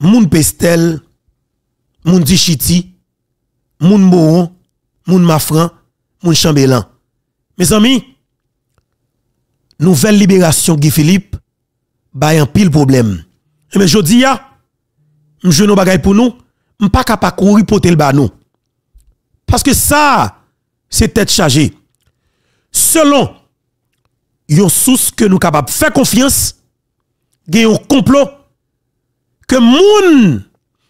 moun Pestel, moun Dichiti, moun Moron, moun Mafran, moun Chambelan. Mes amis, nouvelle libération Guy Philippe, bah un pile problème. mais eh je dis ya, pas nos bagages pour nous, m'pas capable courir pour nous. Parce que ça, c'est tête chargée. Selon yon source que nous capable faire confiance, gen un complot que moun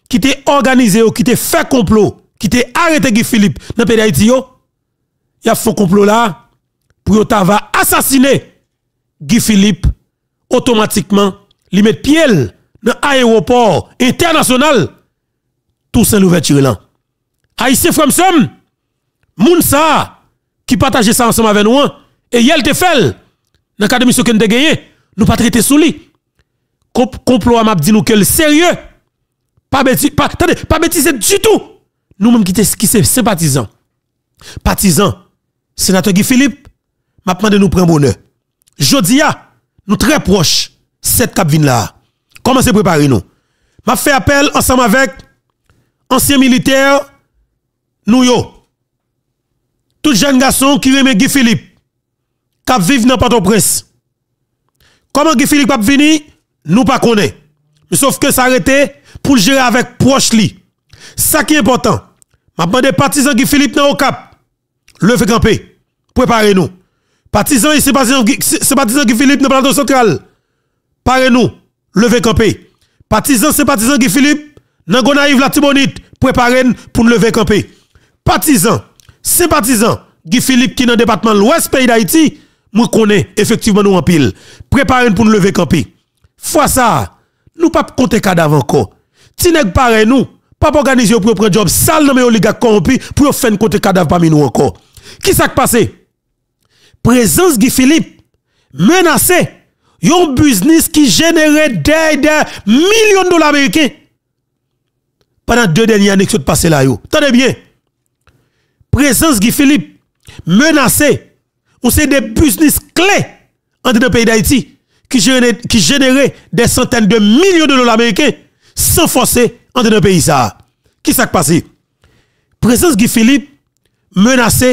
qui te organisé ou qui te fait complot, qui te arrêté Guy Philippe dans le pays d'Haïti, il y a faux complot là pour va assassiner Guy Philippe automatiquement, li met pied dans l'aéroport international tout Toussaint Louverture là. Haïtien Fremsom, moun ça qui partageait ça ensemble avec nous hein, et yel te fait dans cadre que nous gagné, nous pas traité sous lui complot m'a dit nous que le sérieux. Pas bêtise, pas, du tout. Nous-mêmes qui c'est Partisans. Partisan, sénateur Guy Philippe, m'a demandé nous prendre bonheur. Jodia, nous très proches, cette cap là. Comment se préparer nous? M'a fait appel ensemble avec ancien militaire. nous yo. Tout jeune garçon qui remet Guy Philippe, qui dans port Comment Guy Philippe va venir? nous pas connaît. Sauf que ça arrêté pour gérer avec proche li. Ça qui est important. demande des partisans qui Philippe dans au cap. Levez campé. Préparez-nous. Partisans et partisans qui Philippe dans plateau central. Parez-nous. Levez campé. camper. Partisans et qui Philippe dans Gonaïve la Tibonite. préparez pour le lever camper. Partisans, sympathisants qui Philippe qui est dans le département de l'Ouest pays d'Haïti, nous connaissons effectivement nous en pile. préparez pour nous lever camper. Fois ça, nous pas compter cadavre encore. Si nèg pareil nous, pas organiser pour prendre job sale dans mes oligarques corrompus pour faire côté cadavre parmi nous encore. Qui s'est passé Présence de Philippe menacé un business qui générait des, millions de dollars américains pendant deux dernières années qui sont passées là yo. Tenez bien. Présence Guy Philippe menacé. On sait des business clés entre le pays d'Haïti qui générait, des centaines de millions de dollars américains sans forcer entre nos pays. Ça. Qui s'est passé? Présence Guy Philippe menace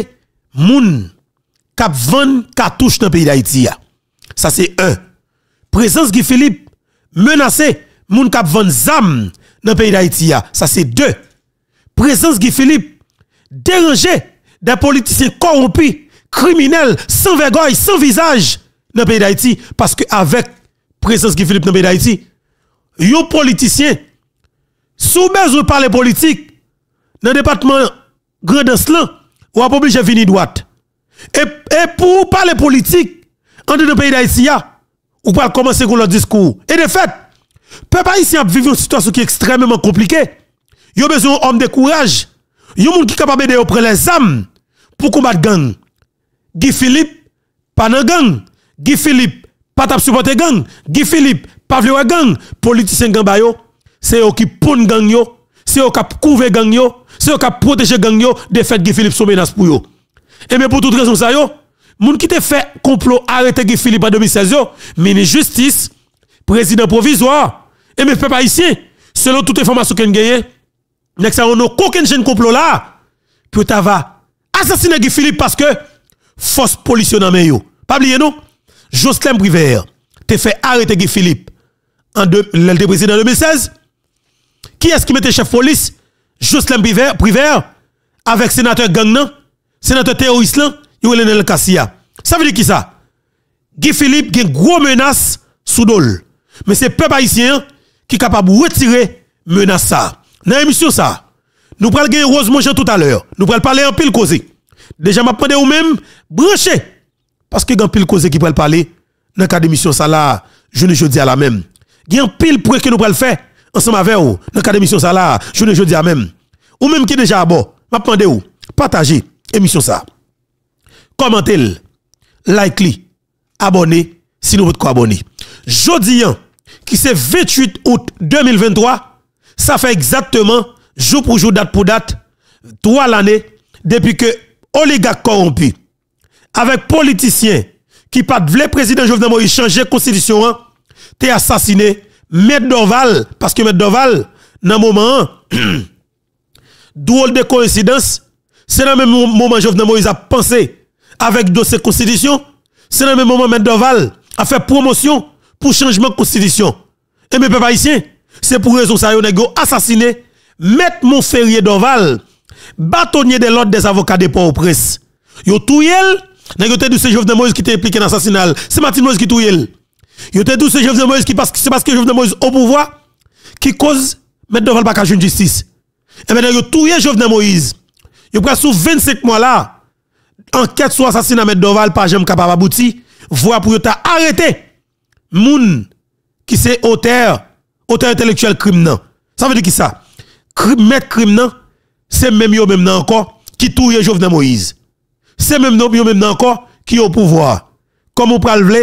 moun cap Van Katouche dans le pays d'Haïti. Ça c'est un. Présence Guy Philippe menace moun cap 20 zam dans le pays d'Haïti. Ça c'est deux. Présence Guy Philippe dérangeait des politiciens corrompus, criminels, sans vergogne, sans visage dans le pays d'Haïti, parce que avec présence qui Philippe dans le pays d'Haïti, yon politiciens sous besoin parler politique, dans le département Grand là, ou a obligé venir droite. Et, et pour parler politique, en dans le pays d'Haïti, ou pas commencer avec leur discours. Et de fait, peuple haïtien vivent une situation qui est extrêmement compliquée. Ils ont besoin d'hommes de courage. Ils ont qui capable de prendre les âmes pour combattre gang. Guy Philippe, pas dans gang. Guy Philippe, pas tap supporter gang. Guy Philippe, pas vle gang. Politicien gang ba c'est eux qui prennent gang yo, c'est eux qui couvre gang yo, c'est eux qui protège gang yo, de fait Guy Philippe sont menace pour yo. Et eh mais pour toute raison ça yo, moun qui te fait complot arrêter Guy Philippe en 2016 yo, ministre justice, président provisoire, et eh mais peuple haïtien, selon toute information qu'on gagne, nek sa on aucun complot là, que ta va assassiner Guy Philippe parce que force policier dans yo. Pas oublier non Jocelyn Privert te fait arrêter Guy Philippe en président 2016. Qui est-ce qui mettait chef police? Jocelyn Privert, avec avec sénateur Gangnan, sénateur terroriste là, Yolenel Kassia. Ça veut dire qui ça? Guy Philippe a une grosse menace sous dol. Mais c'est peuple haïtien qui est capable de retirer menace ça. Dans l'émission ça, nous parlons de Rosemont tout à l'heure. Nous parlons parler en pile causé. Déjà, m'a demandé ou même brancher parce que quand pile cause qui peut parler, dans le cas d'émission ça là, je ne dis à la même. Il pile pour que nous le faire ensemble avec vous, dans le cas ça là, je ne pas à même. Ou même qui est déjà à bord, m'a demandé vous, partagez émission ça. Commentez, likez, abonnez, si nous quoi abonner. Jeudi, hein, qui c'est 28 août 2023, ça fait exactement jour pour jour, date pour date, trois l'année, depuis que oligarque corrompu, avec politiciens qui pas le président Jovenel Moïse changer constitution, hein, t'es assassiné Maître Dorval, parce que Maître Dorval, dans le moment, drôle de coïncidence, c'est dans le même moment Jovenel Moïse a pensé avec dossier constitution, c'est dans le même moment Maître Dorval a fait promotion pour changement constitution. Et mes peuple ici, c'est pour raison ça, go assassiné mon Montferrier Dorval, bâtonnier de l'ordre des avocats des Port-au-Prince. Yo tout Nèg yo tous douce Jovenel Moïse qui étaient impliqué dans l'assassinat. C'est Martin Moïse qui touye. Yo tout douce Jovenel Moïse qui parce que c'est parce que Jovenel Moïse au pouvoir qui cause mettre devant le une justice. Et eh maintenant yo touye Jovenel Moïse. Yo prend sous 25 mois là enquête sur assassinat de devant pas jamais capable aboutir. Voilà pour y t'a arrêté moun qui c'est auteur auteur intellectuel criminel. Ça veut dire qui ça? Crime, criminel, c'est même lui même encore qui touye Jovenel Moïse c'est même non, même encore qui au pouvoir. Comme on parle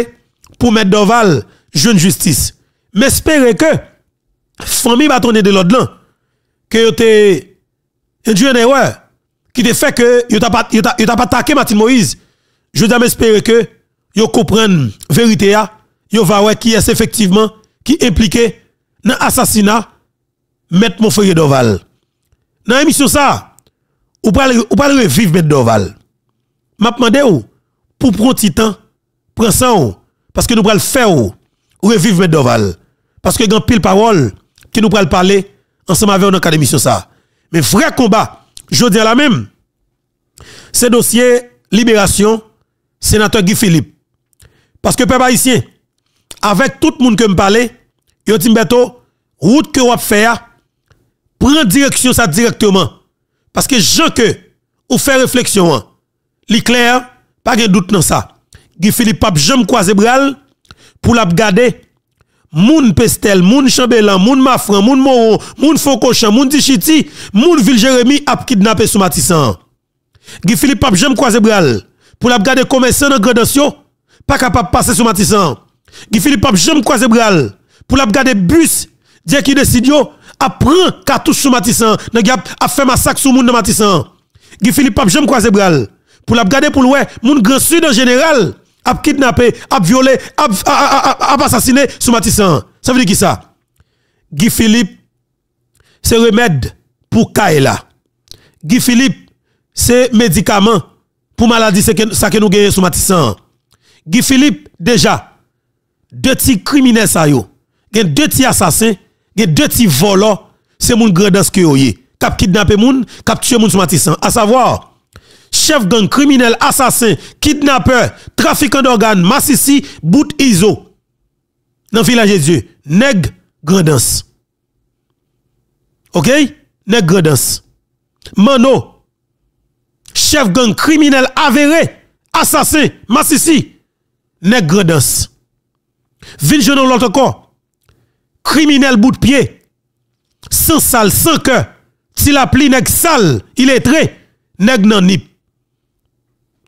pour mettre d'oval jeune justice. Mais espérez que famille va tourner de l'autre là que était dieu une erreur qui te fait que vous t'a pas pas attaqué Martin Moïse. Je dois m'espérer que yo la vérité vous yo va ouais qui est effectivement qui impliqué dans assassinat mon frère Doval. Dans l'émission ça, ou pas ou pas revivre mettre Doval m'a demandé pour prendre titan temps, ça parce que nous le faire ou revivre parce que grand pile parole qui nous le parler ensemble avec dans académie sur ça. Mais vrai combat, je dis à la même. C'est dossier libération sénateur Guy Philippe. Parce que peuple haïtien avec tout le monde que me parler, yo timbeto route que vous faire prenez direction ça directement parce que gens que ou fait réflexion hein. L'Éclair pas de doute dans ça. Guy Philippe pap jam croisé bral pour la garder. Moun Pestel, Moun Chambellan, Moun Mafran, Moun Moron, Moun Fokochan, Moun Dichiti, Moun Ville Jérémy a kidnappé sous Matissan. Guy Philippe pap jam croisé bral pour la garder commerçant dans gradation, pas capable passer sous Matissan. Guy Philippe pap jam croisé bral pour la garder bus Dieu qui décide a prend cartouche sous Matissan, a fait massacre sous moun dans Matissan. Guy Philippe pap jam croisé bral pour la garder pour le monde moun grand sud en général, a kidnappé, a violé, a assassiné sous Matissan. Ça veut dire qui ça? Guy Philippe, c'est remède pour Kaela. Guy Philippe, c'est médicament pour maladie, c'est ça que nous gagnons sous Matissan. Guy Philippe, déjà, deux petits criminels ça yo. deux petits assassins, deux petits voleurs, c'est moun grand dans ce que yo Cap kidnapper moun, cap tuer moun sous Matissan. À savoir, chef gang criminel, assassin, kidnappeur, trafiquant d'organes, massissi, bout iso. Dans le village de Jésus. nèg grandance. OK? neg grandance. Mano, chef gang criminel avéré, assassin, massissi, neg grandance. je l'autre corps. Criminel bout de pied. Sans sale, sans cœur. Si la pli neg sale, il est très neg nan nip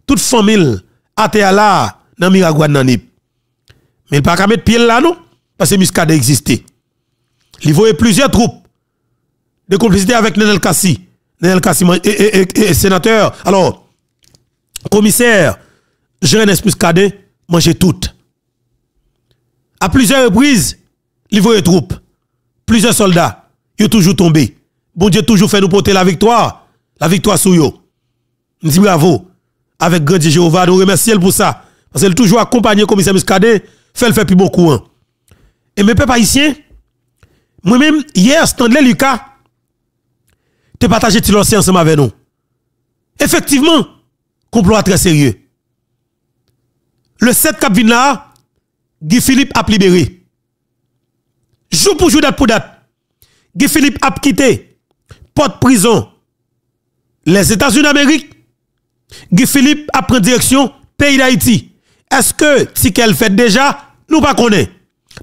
toute famille à terre là dans Miragouane dans Nip. Mais il pas mettre pied là non parce que Muscade existe. Il voyait plusieurs troupes de complicité avec Nenel Kassi. Nenel Kassi et, sénateur. Alors commissaire jean Muscade mangez tout. À plusieurs reprises, il des troupes, plusieurs soldats, ils sont toujours tombé. Bon Dieu toujours fait nous porter la victoire. La victoire sur eux. Nous disons bravo avec grand Dieu Jéhovah. Nous remercions pour ça. Parce qu'elle toujours accompagné commissaire Muscadet, fait le fait plus beaucoup. Hein. Et mes peuples haïtien, moi-même, hier, Stanley Lucas, te partagé tes l'ancien ensemble avec nous. Effectivement, complot très sérieux. Le 7 cap là, Guy Philippe a libéré. Jour pour jour, date pour date. Guy Philippe a quitté, porte prison, les États-Unis d'Amérique, Guy Philippe a pris direction pays d'Haïti. Est-ce que si qu'elle fait déjà, nous pas connaît.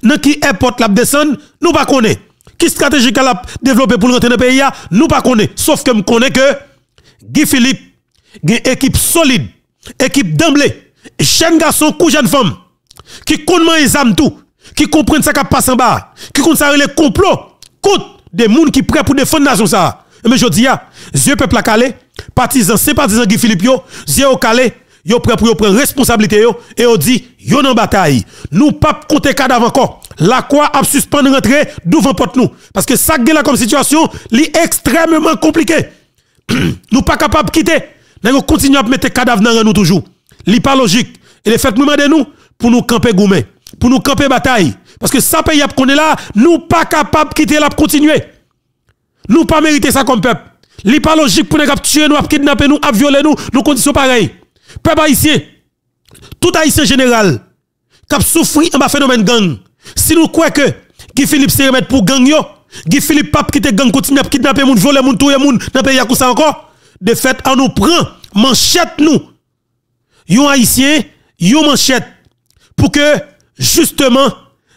Dans qui importe la descend, nous pas connaît. Qui stratégie qu'elle a développé pour rentrer dans le pays, nous pas connaît. Sauf que me connaît que Guy Philippe, une équipe solide, équipe d'emblée, jeune garçon couche jeune femme, qui connaît les âmes tout, qui comprennent ce qui passe en bas, qui connaît les complots contre des gens qui prêtent pour défendre la nation mais je dis, Dieu ah, peuple à calé, partisans, c'est partisans Guy Philippe, Dieu au calé, yo prêt pour prendre responsabilité yo, et on dit, yo dans bataille. Nous pas compter cadavres encore. La croix a suspendre rentrer devant porte nous. Parce que ça là comme situation, li extrêmement compliqué. nous pas capable quitter. Nous continuons à mettre cadavre dans nous toujours. n'est pas logique. Et les fait nous demander nous pour nous camper gourmet, pour nous camper bataille. Parce que ça pays qu'on est là, nous pas capable quitter la continuer. Nous pas mérité ça comme peuple. Li pas logique pour nous tuer nous, kidnapper nous, violer nous, nous conditions pareilles. Peuple haïtien, tout haïtien général, qui souffre un phénomène gang. Si nous croyons que Guy Philippe se remet pour gang yo, Guy Philippe pape qui te gang continue à kidnapper moun, voler moun, touyer nous dans pays à ça encore. De fait, on nous prend manchette nous. Yon haïtien, yon manchette pour que justement,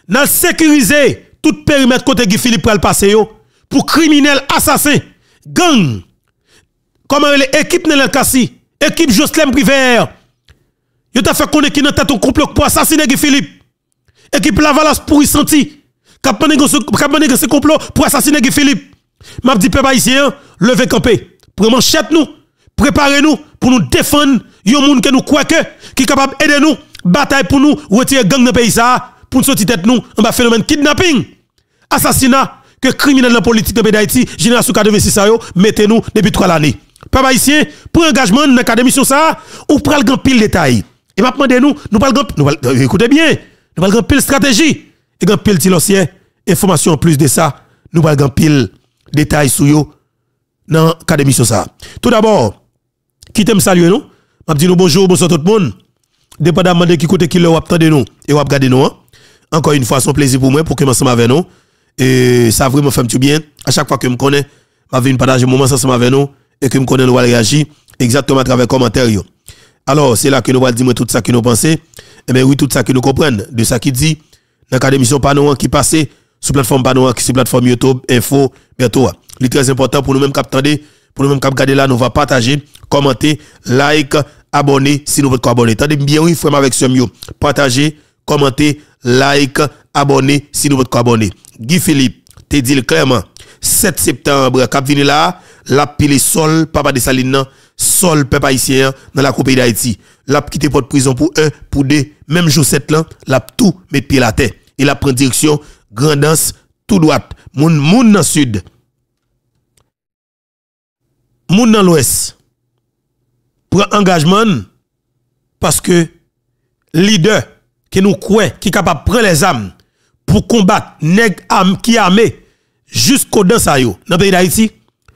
nous sécuriser tout périmètre côté Guy Philippe pour le passer yo pour criminels, assassins, gangs, comme l'équipe Nelel Kassi, équipe Jocelyn Privert, Yo t'a fait connaître qui n'a tête au complot pour assassiner Philippe. Équipe Lavalas pour y sentir. sentir. Cap ce complot pour assassiner Guy Philippe. M'a dit peuple haïtien, levez campé. Prenez nous, préparez-nous pour nous défendre yon moun que nous croit que qui capable aider nous bataille pour nous retirer gang dans pays ça pour nous sortir tête nous un bas phénomène kidnapping, assassinat que criminels de la politique de d'Haïti, génération 86 mettez-nous depuis trois années. Papa ici pour engagement dans l'Académie mission ça, ou pral grand pile détail. Et m'a nous, nous pral euh, écoutez bien, nous pral grand pile stratégie et grand pile silencieux, information en plus de ça, nous pral grand pile détail sur yo dans la mission ça. Tout d'abord, qui t'aime saluer nous, m'a dit nous bonjour, bonsoir tout le monde. Dépendamment de qui côté qui le ou de nous et ou regarder nous. Hein. Encore une fois, son plaisir pour moi pour que commencer avec nous. Et ça vraiment fait tu bien. À chaque fois que je me connais, je partager un moment ensemble avec nous et que je me connais, nous allons réagir exactement à travers les commentaires. Alors, c'est là que nous allons dire tout ça que nous pensons. Et eh bien oui, tout ça que nous comprenons de ça qui dit dans la Panouan qui passait sur la plateforme Panouan, qui sur la plateforme YouTube, Info, bientôt. est très important pour nous-mêmes qui pour nous-mêmes qui là, nous va partager, commenter, like, abonner si nous voulons abonner. Tendez bien oui, frère avec ce mieux. partager commenter like, abonner si nous voulez abonner. Guy Philippe, te dit le clairement, 7 septembre, cap vini là, la pile sol, papa de Saline, sol, peuple haïtien, dans la coupe d'Haïti. La quitté porte prison pour un, pour deux, même jour 7 là, la tout met pied la terre. Il a pris direction, danse, tout droite, moun, moun dans sud. Moun dans l'ouest. Prend engagement, parce que leader, qui nous croit, qui capable de prendre les âmes, pour combattre nèg am qui armé jusqu'au dans ça yo dans pays d'Haïti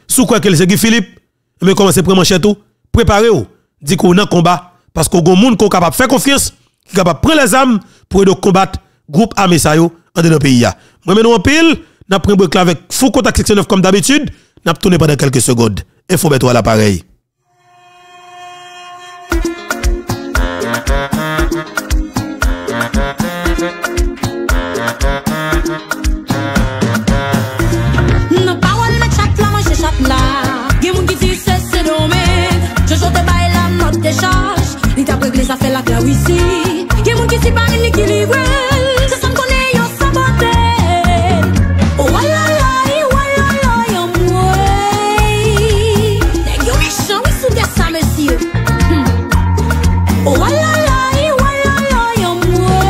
sous quoi c'est Guy Philippe mais eh commencez prendre manchette tout préparez vous dit qu'on dans combat parce qu'on gon monde qu'on capable faire confiance qui capable prendre les armes pour de combattre groupe armé ça yo dans le pays moi maintenant en pile n'a pris break avec fou avec section 9 comme d'habitude n'a tourner pendant quelques secondes info mettre à l'appareil Te chanj, li ta pe gres a fè la fè wisi Yè moun ki sipan li kili wè Se san konè yo sabote Oh wala la, wala la, yon mwè Nèk yo me chan wè sou de sa mwè Oh wala la, wala la, yon mwè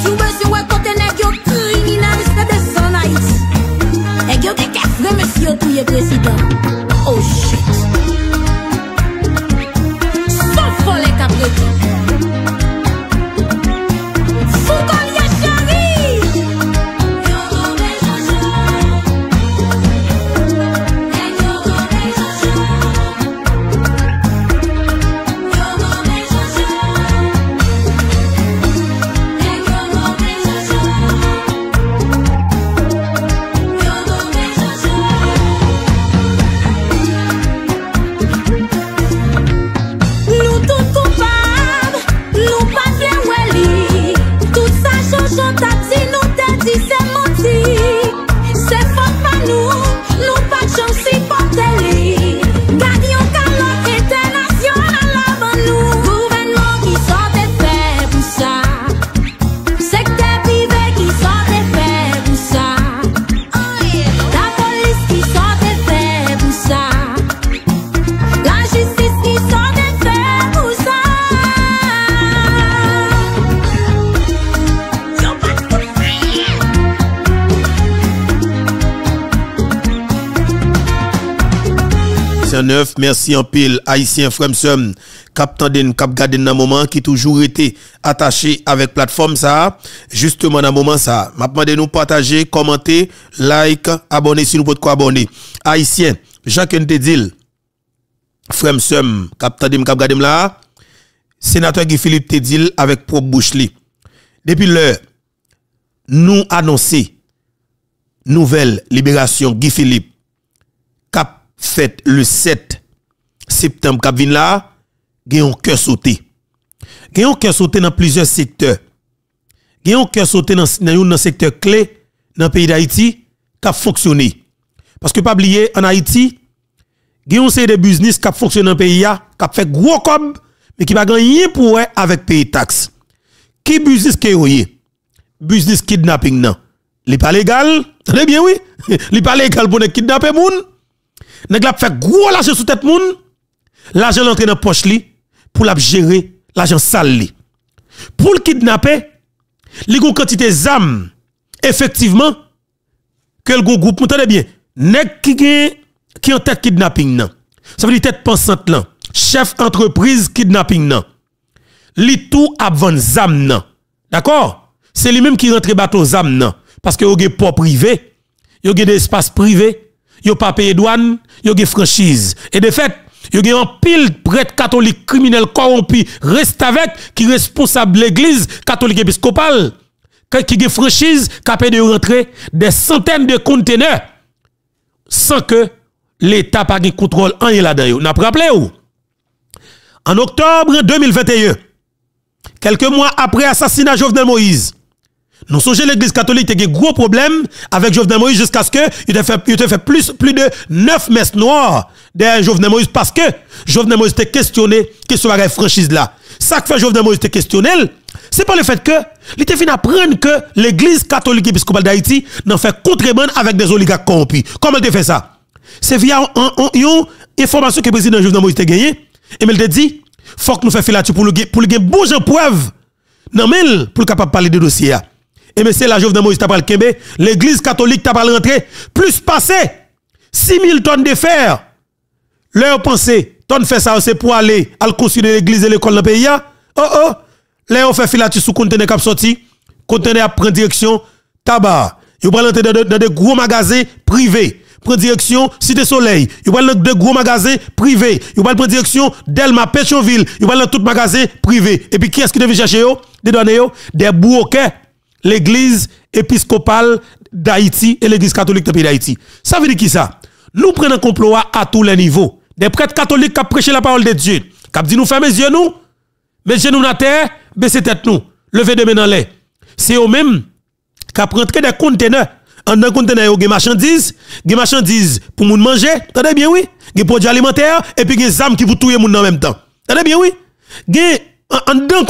Sou mwen se wè kote nèk yo kou Yon mwen se de san a yon Nèk yo kè kè fè mwè mwè si yo tou ye prezident Merci en pile, Haïtien Fremsum, Captain, Dim Cap Garden dans moment qui toujours été attaché avec plateforme ça. Justement dans moment ça, m'a nous partager, commenter, like, abonner si nous pouvons quoi abonner. Haïtien, Jacques Ntedil, Fremsum, Cap Captain Cap Gardem, là, sénateur Guy Philippe Tedil avec propre bouche Depuis l'heure, nous annoncer nouvelle libération Guy Philippe cap fête le 7 septembre qui vient là, gen cœur sauté. Gen cœur sauté dans plusieurs secteurs. Gen cœur sauté dans un secteur clé dans le pays d'Haïti qui a fonctionné. Parce que pas oublier en Haïti, gen yon des business qui a fonctionné dans le pays qui a fait gros comme mais qui pas gagné pour eux avec pays taxes. Qui business que yoye? Business kidnapping non. Li pas légal, très bien oui. Li pas légal pour ne kidnapper moun. Nèg la fait gros lâcher sous tête moun. L'argent entré dans poche pour la gérer l'argent sale Pour le kidnapper, les gon quantité zam effectivement que le groupe entendez bien. qui qui en tête kidnapping Ça veut dire tête pensante chef entreprise kidnapping nan. Li tout avant zam nan. D'accord C'est lui-même qui rentre dans zam nan parce que y a port privé, y a des espaces privés, y a pas payé douane, y a franchise. Et de fait il y a un pile prêtre catholique criminels corrompu reste avec qui responsable l'église catholique épiscopale qui a franchise capable de rentrer des centaines de conteneurs sans que l'État pas de contrôle en là-dedans. N'a rappelé où En octobre 2021, quelques mois après l'assassinat de Jovenel Moïse, non songez l'église catholique a des gros problèmes avec Jovenel Moïse jusqu'à ce que il fait, il fait plus, plus de 9 messes noires derrière Jovenel Moïse parce que Jovenel Moïse était questionné, question la franchise là. Ça que fait Jovenel Moïse était questionné, c'est pas le fait que, il était fini apprendre que l'église catholique épiscopale d'Haïti n'en fait contrebande avec des oligarques corrompus. Comment il fait ça? C'est via une information que le président Jovenel Moïse a gagné. Et il te dit, faut que nous fassions filature pour le, pour le gagner bon preuve. Non, mais pour le capable parler de dossier. Hein et mais c'est la Jovenel Moïse le Kébe. l'église catholique pas rentré, plus passé 000 tonnes de fer. Leur pensée, tonnes fait ça, c'est pour aller à construire l'église et l'école dans le pays. Hein. Oh oh, là fait filature sous conteneur qui sorti, conteneur prend direction tabac. Vous vont rentrer dans des gros magasins privés prend direction Cité Soleil. Il va dans de gros magasins privés. Il va prendre direction Delma, Pétionville. Il va dans tout magasin privé. Et puis qui est-ce qui devait chercher yo? Des données Des bouquets l'église épiscopale d'Haïti et l'église catholique de pays d'Haïti. Ça veut dire qui ça? Nous prenons un complot à tous les niveaux. Des prêtres catholiques qui prêchent la parole de Dieu, qui dit, nous fermez les yeux nous, mes yeux nous la terre, baissez tête nous, levez de main dans l'air. C'est eux-mêmes qui pris des conteneurs. En un conteneur, il y a des marchandises, des marchandises pour moun manger, attendez bien oui, des produits alimentaires, et puis des armes qui vous tuer moun en même temps. Attendez bien oui. Gen, en,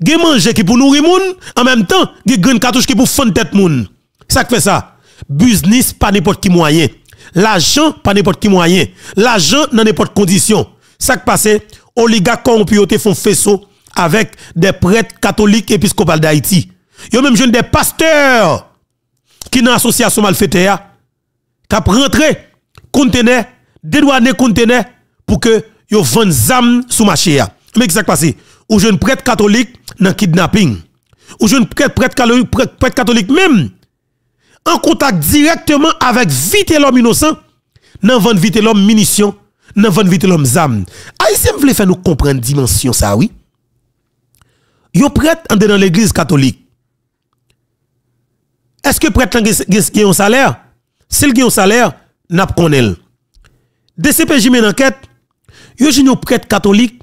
gen manger qui pour nourrir moun, en même temps, gen grain cartouche qui pour fendre tête moun. Ça fait ça. Business pas n'importe qui moyen. L'argent pas n'importe qui moyen. L'argent dans n'importe condition. Ça qui passe, oligarques corrompus font faisceau avec des prêtres catholiques épiscopales d'Haïti. Yo même des pasteurs qui dans association malfaiteur qui rentré conteneur, dédouaner conteneur pour que yo vende zam sous marché. Mais qu'est-ce qui passe Ou jeune prêtre catholiques dans kidnapping. Ou jeune prêtre, prêtre catholique, catholique même, en contact directement avec vite l'homme innocent, dans vendre vite l'homme munition, dans vendre vite l'homme zam. Haïtien voulait faire nous comprendre dimension ça, oui. Yon prêtre en dans l'église catholique. Est-ce que prêtre a un salaire? S'il si a un salaire, n'a pas connu. DCPJ mène enquête, yon prêtre catholique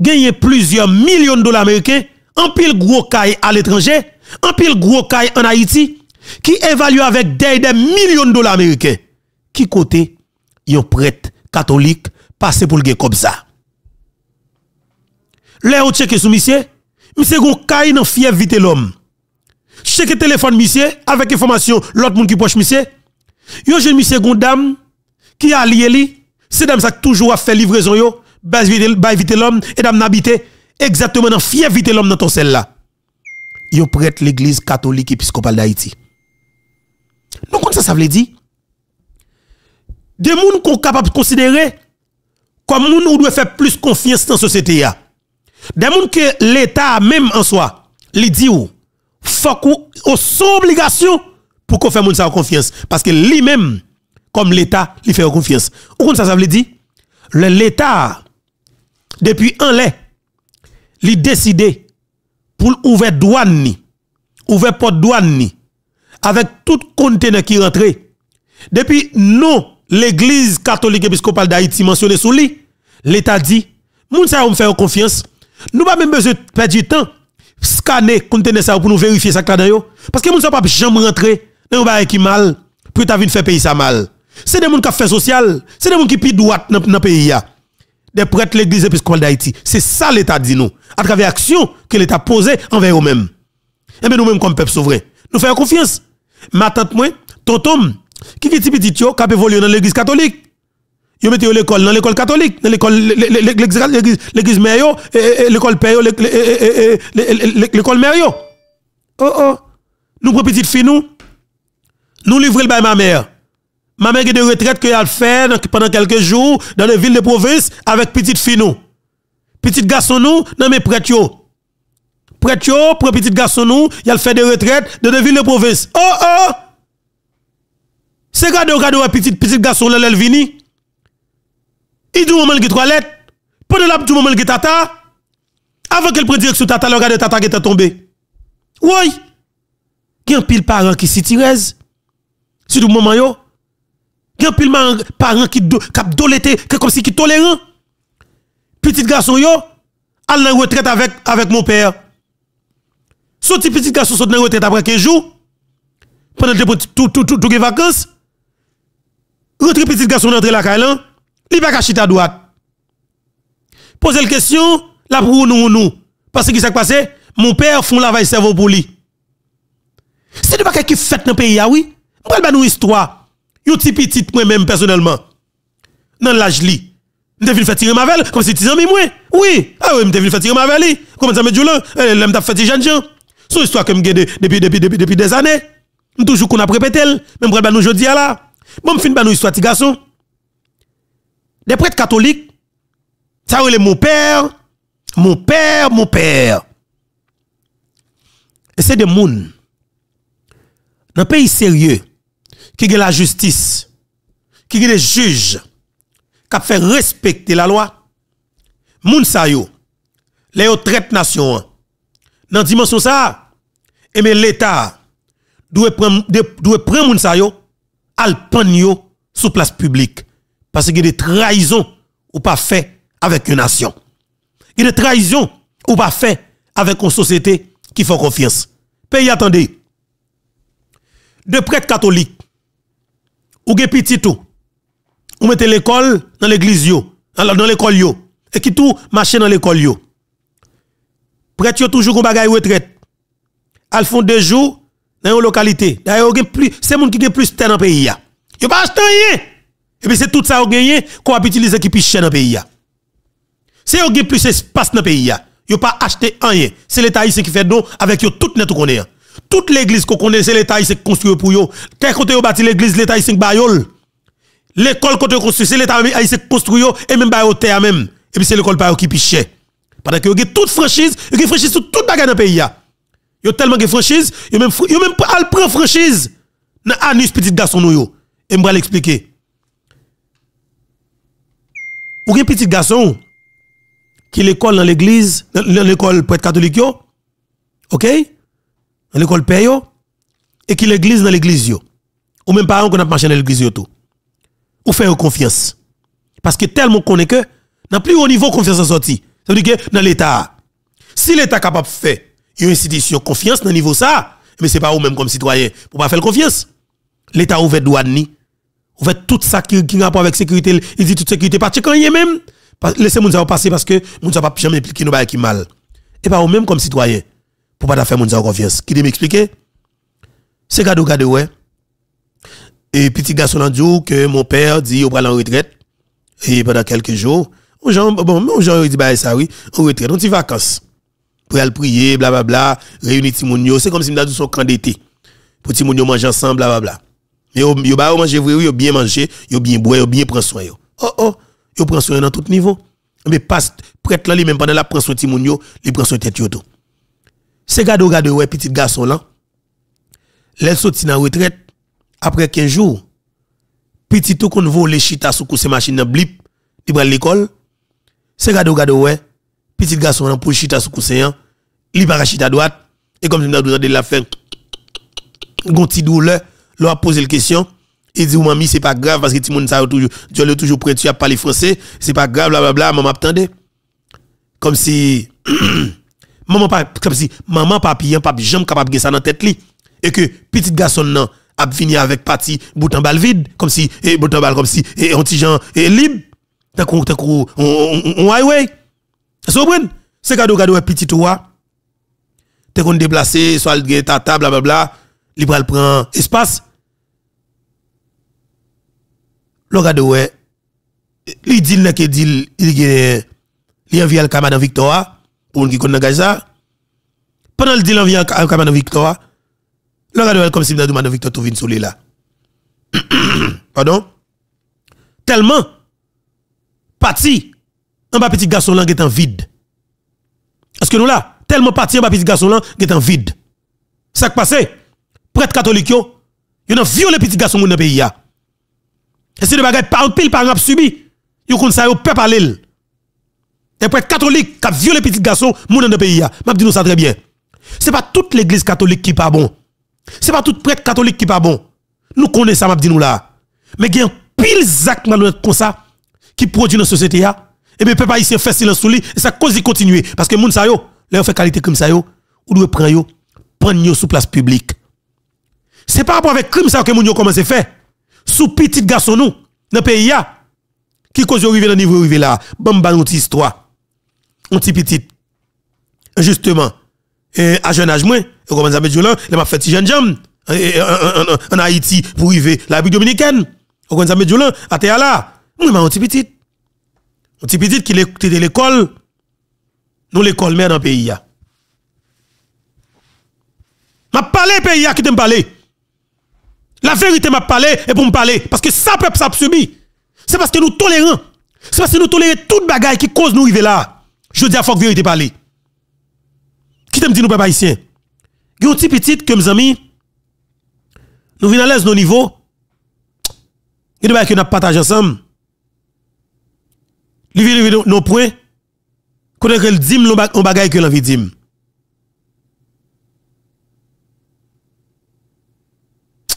gagné plusieurs millions de dollars américains un pile gros caille à l'étranger, en pile gros caille en Haïti, qui évalue avec des, millions de dollars américains. Qui côté yon prêtre catholique passe pour le comme ça? Là, on check sous monsieur, monsieur gon caille dans fièvre vite l'homme. Check téléphone monsieur avec information l'autre monde qui poche monsieur. Yon jeune monsieur gon qui a lié li, c'est dame ça toujours a fait livraison yo, vite l'homme et dame n'habite, exactement dans de l'homme dans ton sel là. Yo prête l'église catholique épiscopale d'Haïti. Donc comme ça ça veut dire des gens qu'on capable de considérer comme nous, nous doit faire plus confiance dans la société là. Des gens que l'état même en soi, li dit ou faut qu'on son obligation pour qu'on fasse ça confiance parce que lui-même comme l'état, il fait confiance. Ou comme ça ça veut dire l'état depuis un lait li décidé pour ouvrir douane ni, ouvrir porte douane avec tout conteneur qui rentrait Depuis nous, l'église catholique épiscopale d'Haïti mentionnée sous lui, l'État dit, moun savons pas faire confiance, nous pas même besoin de perdre du temps, scanner conteneur ça pour nous vérifier ça là-dedans parce que moun sommes pas jamais rentrer dans un qui mal, puis t'as vu faire payer ça mal. C'est des gens qui fait social, c'est des gens qui pis droite dans le pays des prêtres l'église épiscopale d'Haïti. C'est ça l'État dit nous, à travers l'action que l'État posé envers eux-mêmes. Et bien nous-mêmes comme peuple souverain, nous faisons confiance. Ma tante moi, tonton, qui est petit qui a évolué dans l'église catholique. Yo mis l'école dans l'école catholique, dans l'école l'église mère l'école père l'école mère Oh oh. Nous prenons petite fille nous nous livrons le à ma mère. Mame gen de retret ke yal fè Pendan kelke jou Dan de vil de provins Avek pitit finou Pitit gason nou Nan me pret yo Pret yo Pre pitit gason nou Yal fè de retret Dan de vil de provins Oh oh Se gade gade wè pitit Pitit gason lè lèl vini Idou mwen gen troalet Pwede labdou mwen gen tata Avan ke l predireksyon tata Lèl gade tata gen te tombe Woy Gen pil paran ki si tirez Si doun mwen mayo gen pil parents qui cap dolété comme si qui tolérant. Petit garçon yo, al en retraite avec avec mon père. Sorti petit garçon est en retraite après quelques jours. Pendant tout tout tout les vacances. Rentre petit garçon dans la caille là, li pas à droite. Posez la question, la pour nous nous parce que ce qui s'est passé, mon père font travail cerveau pour lui. C'est pas pas qui fait dans le pays, ah oui. On va nous histoire. Yo ti petit moi-même personnellement. Dans l'âge li. M'te vil faire tirer ma veille, comme si tu ami moi. Oui, ah oui, m'te vil faire tirer ma li. Comment ça me dit là Elle eh, m'a fait tirer jeune C'est une histoire que m'gagne depuis depuis depuis des années. Toujours qu'on a répété, même pour nous jodi là. Bon, fin ba nous histoire ti garçon. Des prêtres catholiques ça le mon père, mon père, mon père. Et c'est des mouns. Dans pays sérieux qui est la justice, qui est les juges, qui a fait respecter la loi, moun sa yo, les traite nation, dans dimension ça, et eh mais l'État doit prendre, doit prendre moun sa yo, place publique. Parce qu'il y a des trahisons ou pas fait avec une nation. Il y a des ou pas fait avec une société qui fait confiance. Pays attendez. De prêtres catholiques, ou gen petit tout. Ou mettez l'école dans l'église yo, dans l'école yo et qui tout marche dans l'école yo. yo toujours un bagay retraite. Al font deux jours dans une localité. D'ailleurs, plus c'est moun qui gen plus terre dans pays ya. Yo pas acheté rien. Et eh puis c'est tout ça ont gagné qu'on a utilisé qui piche dans dans pays C'est ou gen plus espace dans pays ya. Yo pas un rien. C'est l'état ici qui fait don avec yo tout net ou connaît. Toute l'église qu'on connaît, c'est l'État qui construit pour eux. Terre côté vous bâti l'église, l'État qui baillol. L'école côté construit, c'est l'État qui construit et même terre même. Et puis c'est l'école qui piché. Pendant que vous avez toute franchise, vous avez franchise sur toute bagarre dans le pays. Vous avez tellement de franchise, vous même, vous même al prend franchise dans l'anus petit garçon Et je vais l'expliquer. Vous avez petit garçon qui l'école dans l'église, dans l'école être catholique, ok? dans l'école paye et qui l'église dans l'église Ou même parents qu'on a marché dans l'église tout. Ou faire confiance. Parce que tellement qu'on est que, dans plus haut niveau, confiance en sorti. Ça veut dire que dans l'État, si l'État est capable de faire une institution confiance dans niveau ça, mais c'est pas vous-même comme citoyen pour pas faire confiance. L'État ouvert douane ouvert tout ça qui n'a pas avec sécurité, il dit toute sécurité, que quand il même. Laissez-moi passer parce que nous ne pas jamais impliquer qui mal. Et pas au même comme citoyen pour pas faire mon confiance. Qui de m'expliquer? C'est cadeau de ouais. Et petit garçon l'a dit que mon père dit au va en retraite et pendant quelques jours, on gens bon, on gens dit bah ça oui, en retraite, on dit vacances. Pour aller prier, bla bla bla, réunir tout c'est comme si nous son camp d'été. Pour tout monde manger ensemble bla bla bla. Mais yo yo bah, manger vrai, yo bien manger, yo bien boire, yo bien prendre soin Oh oh, yo prend soin dans tout niveau. Mais passe prête là lui même pendant la prendre soin tout monde, il prend soin tête yo tout. C'est gado gado ouais petit garçon là. Les sorti en retraite après 15 jours. Petit tout qu'on vole chita sous ces machine dans blip, il prend l'école. C'est gado gado ouais petit garçon là pour chita sous coussin, il va chita droite et comme je me de la fin gon douleur, l'a a posé la question. Il e dit, mamie, c'est pas grave parce que tout le monde toujours, Dieu le toujours prêt, tu as parlé français, c'est pas grave, blablabla, maman attendait. Comme si, maman pas comme si maman papillon pas jamais capable de ça dans tête li et que petit garçon nan a fini avec parti bout en balle vide comme si et bout en balle comme si et on gens et libre tant qu'on tant qu'on on highway so bon c'est cadeau cadeau petit toi t'es qu'on déplacé soit le ta table bla bla il pral prend espace le cadeau li dit le que dit il il envie le camarade Victoire pour qui connaît Gaza, pendant le deal vient à Kamano Victor, le regard comme si Mano Victor tout vient soleil là. Pardon? Tellement, parti, un bas petit garçon là qui est en vide. Est-ce que nous là, tellement parti, un bas petit garçon là qui est en vide. Ça qui passe, prêtre catholique, yo, yo violé petit garçon dans le pays. Et c'est le bagages par pile par un subi. Yo kon sa yo peuple aller un prêtre catholique qui a violé petit garçon, moun dans le pays. Je dis ça très bien. Ce n'est pas toute l'église catholique qui pas bon. Ce n'est pas tout prêtre catholique qui pas bon. Nous connaissons ça, je dis nous là. Mais il y a un pile d'actes malheureux comme ça qui produit dans la société. Et bien, peuple haïtien fait silence sur lui et ça cause de continuer. Parce que les gens qui ont fait qualité comme ça ils ou doit prendre yo, prendre sous place publique. C'est par rapport avec crime ça que moun yo commencé à faire. Sous petit garçon nous, dans le pays, qui cause yo arriver dans le niveau rive là. Bamba, notre histoire un petit petit. Justement, à jeune âge, moi, je commence à dit, là, il m'a fait petit jeune jambe en Haïti pour arriver la République dominicaine. Je avez à mettre là, à Théa là. Moi, un petit petit. Un petit petit qui était de l'école. Nous, l'école mère dans le pays. M'a parlé pays qui me parler. La vérité m'a parlé et pour me parler. Parce que ça, peuple, ça subit. C'est parce que nous tolérons. C'est parce que nous tolérons toute bagaille qui cause nous arriver là. Je dis à faut vérité parler. Qui t'aime dit nous papa haïtien y a petit que mes amis nous venons à l'aise nos niveaux. Il de que nous partageons ensemble. Lui nos points. Quand on bagaille que l'envie dit.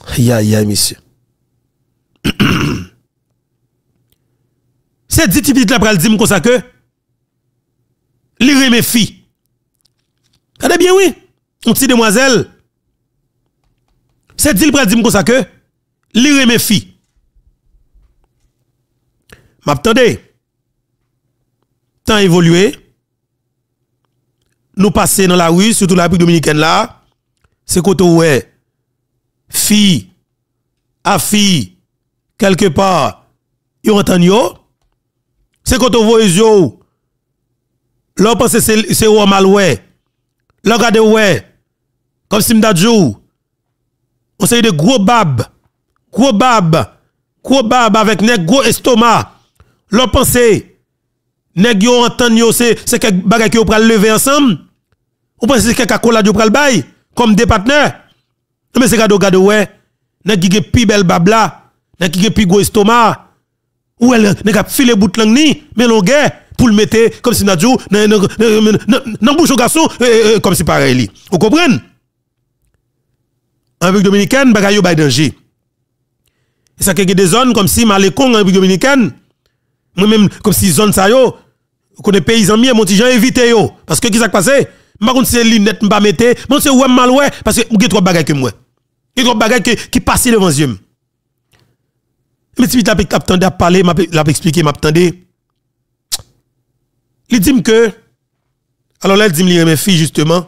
Aïe aïe monsieur. C'est dit petit là pour dire comme ça que Lirez mes filles. Regardez bien, oui. petite demoiselle. C'est dit, le dit comme ça que, lirez mes filles. M'attendez. Temps évolué. Nous passons dans la rue, surtout la République dominicaine là. C'est côté ouais. Fille à fille, quelque part, yo entend yo. C'est quand on voit yo, Là, pense que c'est ou mal, ouais. Là, regardez, ouais. Comme si m'dadjou. On s'est de gros bab. Gros bab. Gros bab avec nèg gros estomac. Là, pense, nèg yo entend yo, c'est c'est quelque bagay qui on pral lever ensemble. On pense que c'est quelque collade yo pral bail. Comme des partenaires. Mais c'est gado gado, ouais. Nèg qui pi belle bab là. Nèg qui pi gros estomac. Ou elle, nèg a filé bout langue ni. Mais l'on pour le mettre comme si Nadjou, avons bouche au garçon, euh, euh, euh, comme si pareil. Vous comprenez? En République dominicaine, bagaille pas danger. C'est a des zones comme si Malécon en République dominicaine, moi-même, comme si zone ça yo, connaît paysan mien mon petit gens évité yo. Parce que qu'est-ce qui s'est passé? Je ne sais pas si lunettes ne pas mettre, je ne sais mal ouais, parce que qui trop bagages que moi. J'ai trois que qui passent devant les yeux. Mais si je t'attendais à parler, je expliqué, je entendu... Il dit que, alors là, il dit que mes filles, justement,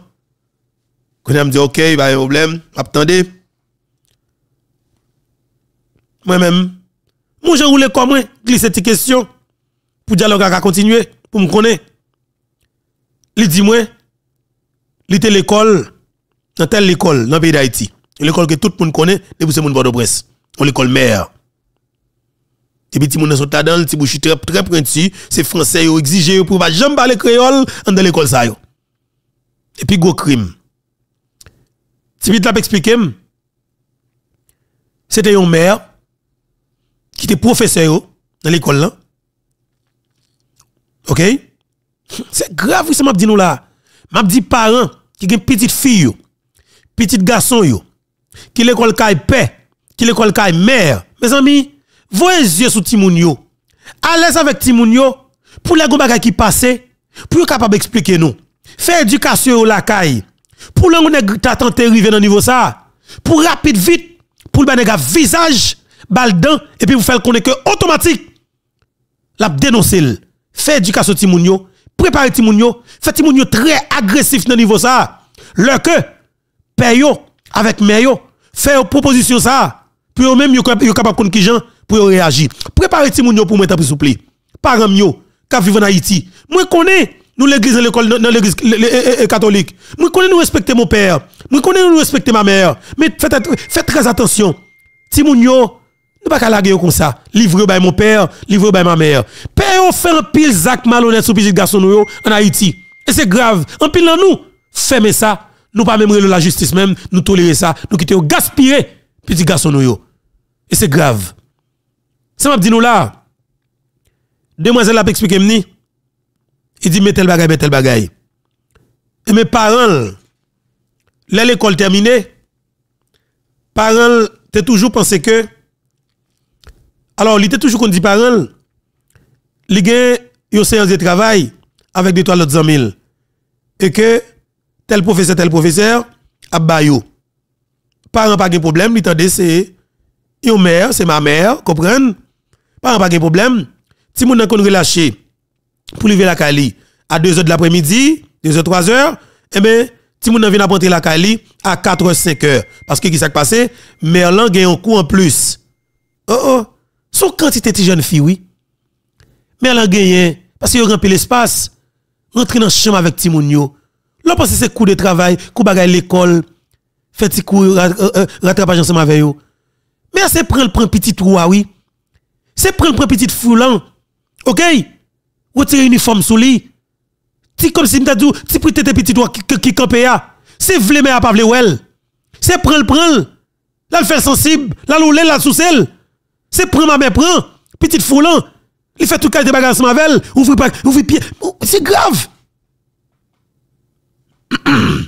qu'on me dit, ok, il y a un problème, attendez. Moi-même, moi, j'ai roulé comme moi, glissé cette question, pour dialogue à continuer, pour me connaître. Il dit, moi, il était l'école, dans telle école, dans le pays d'Haïti. L'école que tout le monde connaît, depuis ce monde de presse. L'école mère. Et puis, Timon sont dans le petit bouche très, très pointu. C'est français, ils exigé pour pas jamais parler créole dans l'école ça. Et puis, gros crime. que je t'explique? C'était un maire qui était professeur dans l'école OK? C'est grave, ce m'a dit nous là. M'a dit parents qui ont petite fille, petite garçon, qui l'école caille paix, qui l'école caille mère. Mes amis, Voyez yeux sur Timounio. À l'aise avec Timounio pour les choses qui passent, pour capable d'expliquer nous. Faire éducation au lacaille. Pour les gens qui tenté arriver dans niveau ça. Pour rapide vite, pour le visage, baldan. et puis vous faire connaître automatique. La dénoncer. Faire éducation Timounio, préparez Timounio, Faites Timounio très agressif dans niveau ça. Le que payo avec meyo, faire proposition ça. Puis eux même ils sont capables de qui gens pour réagir. Préparez vous pour pour mettre sous pli. Parents mieux. qui vivre en Haïti. Moi connais nous l'église l'école dans l'église catholique. Moi connais nous respecter mon père. Moi connais nous respecter ma mère. Mais faites très attention. Ti moun yo ne pas la comme ça. Livre by mon père, livre par ma mère. Père on fait un pile zac malhonnête sous petit garçon en Haïti. Et c'est grave. En pile dans nous. Fermez ça. Nous pas même la justice même, nous tolérer ça, nous quitter gaspiller petit garçon Et c'est grave. Ça m'a dit nous là. Demoiselle a expliqué mni. Il dit, mettez tel bagaille, mettez tel bagaille. Et mes parents, là l'école terminée, parents, t'es toujours pensé que, alors, il était toujours qu'on dit parents, il eu une séance de travail avec des toiles de 100 Et que, tel professeur, tel professeur, a bayou. Parents pas de problème, il t'a c'est, une mère, c'est ma mère, comprenez pas de problème. Si vous avez relâché pour lever la Cali à 2h de l'après-midi, 2h, 3h, eh bien, si vous avez apporté la Cali à 4h, 5h. Parce que qui s'est passé? Merlan gagné un coup en plus. Oh oh. Son quantité de jeunes filles, oui. Merlan gagné Parce qu'il a rempli l'espace. rentré dans le chambre avec yo. Là, parce que c'est coup de travail, coup de l'école, fait petit coup, euh, euh, rattrapage ensemble avec eux. Mais c'est prendre le prend petit trou, ah oui. C'est prendre un petit foulant. OK Retirer uniforme sous lui. Ti comme si m'ta dit, ti prête tes petits doigts qui campé ah. C'est vle mais pas vle ouel. C'est prendre prendre. Là le fait sensible, là l'oulé la sous elle. C'est prendre ma mère prend. Petite foulan. Il fait tout cas de bagages mavel, ouvre pas, ouvre pied. Oh, c'est grave.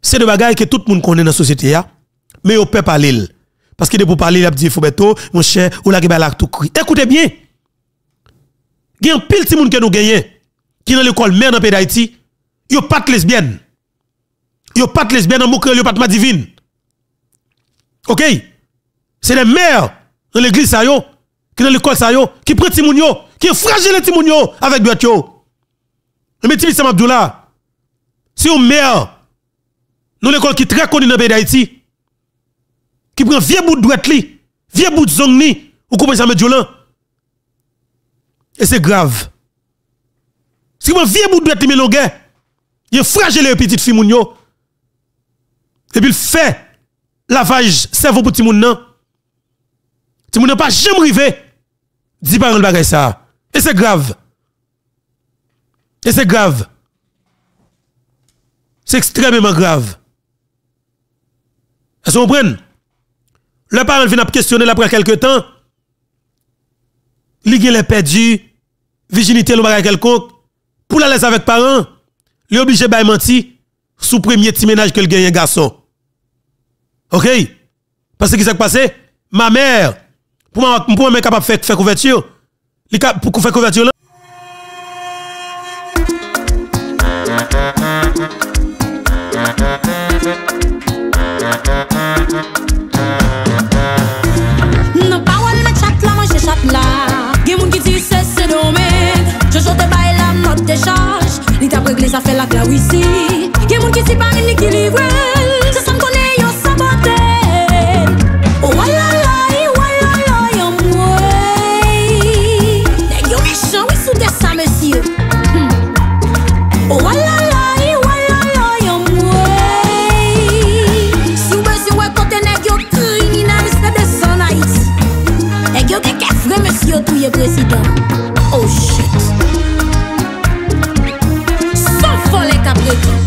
C'est de bagages que tout le monde connaît dans la société, ah. mais au peuple à l'île. Parce qu'il est pour parler, il a dit bientôt, mon cher, ou la tout cri. Écoutez bien. Il y a un pile de monde que nous gagnons, qui dans l'école mère dans le pays d'Haïti, ils ne pas lesbienne. Ils ne pas lesbienne, ils ne pas ma divine. OK? C'est les mères dans l'église, qui dans l'école, qui prennent Timounio, qui fragile Timounio avec Boitio. Mais c'est Abdullah, c'est une mère dans l'école qui est très connue dans le pays d'Haïti, qui prend vieux bout de droite li, vieux bout de zongni, ou comment ça, violent. Et c'est grave. Si vous vieux bout de droite li, mais il fragile les petites filles mounio. Et puis il fait lavage cerveau pour Timoun non. Timoun n'a pas jamais arrivé. Dis par un bagay ça. Et c'est grave. Et c'est grave. C'est extrêmement grave. Est-ce que vous comprenez? Le parent vient questionner après quelques temps. Liguer les perdu, virginité le à quelconque. Pour la laisser avec parents, est obligé de mentir sous premier petit ménage que le gagne garçon. OK Parce que qu'est-ce qui s'est passé Ma mère pour moi pour moi capable de faire couverture. pour faire couverture là. Aprek les afe la klawise Yen moun ki sipa mi nikili wèl Se san kone yo sabote Oh wala lai Wala lai yon mwè Nèk yo mè chan Ou sou de sa mè siyo Oh wala lai Wala lai yon mwè Si wè si wè Kote nèk yo kri Ni nan sebe san a yis Nèk yo keke fwe mè siyo Tuye prezident Oh shit you.